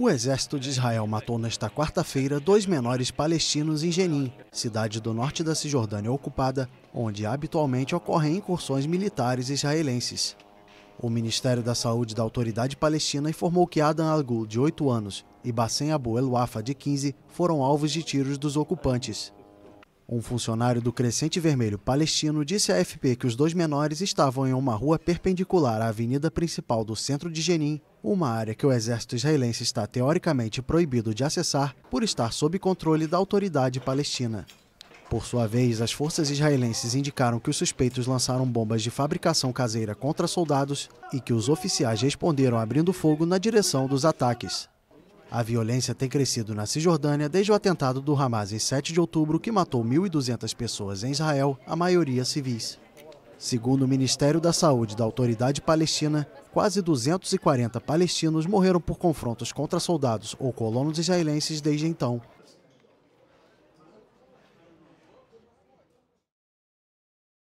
O exército de Israel matou nesta quarta-feira dois menores palestinos em Jenin, cidade do norte da Cisjordânia ocupada, onde habitualmente ocorrem incursões militares israelenses. O Ministério da Saúde da Autoridade Palestina informou que Adam Agul, de 8 anos, e Bassem Abu El Wafa, de 15, foram alvos de tiros dos ocupantes. Um funcionário do Crescente Vermelho palestino disse à FP que os dois menores estavam em uma rua perpendicular à avenida principal do centro de Jenin, uma área que o exército israelense está teoricamente proibido de acessar por estar sob controle da autoridade palestina. Por sua vez, as forças israelenses indicaram que os suspeitos lançaram bombas de fabricação caseira contra soldados e que os oficiais responderam abrindo fogo na direção dos ataques. A violência tem crescido na Cisjordânia desde o atentado do Hamas em 7 de outubro, que matou 1.200 pessoas em Israel, a maioria civis. Segundo o Ministério da Saúde da Autoridade Palestina, quase 240 palestinos morreram por confrontos contra soldados ou colonos israelenses desde então.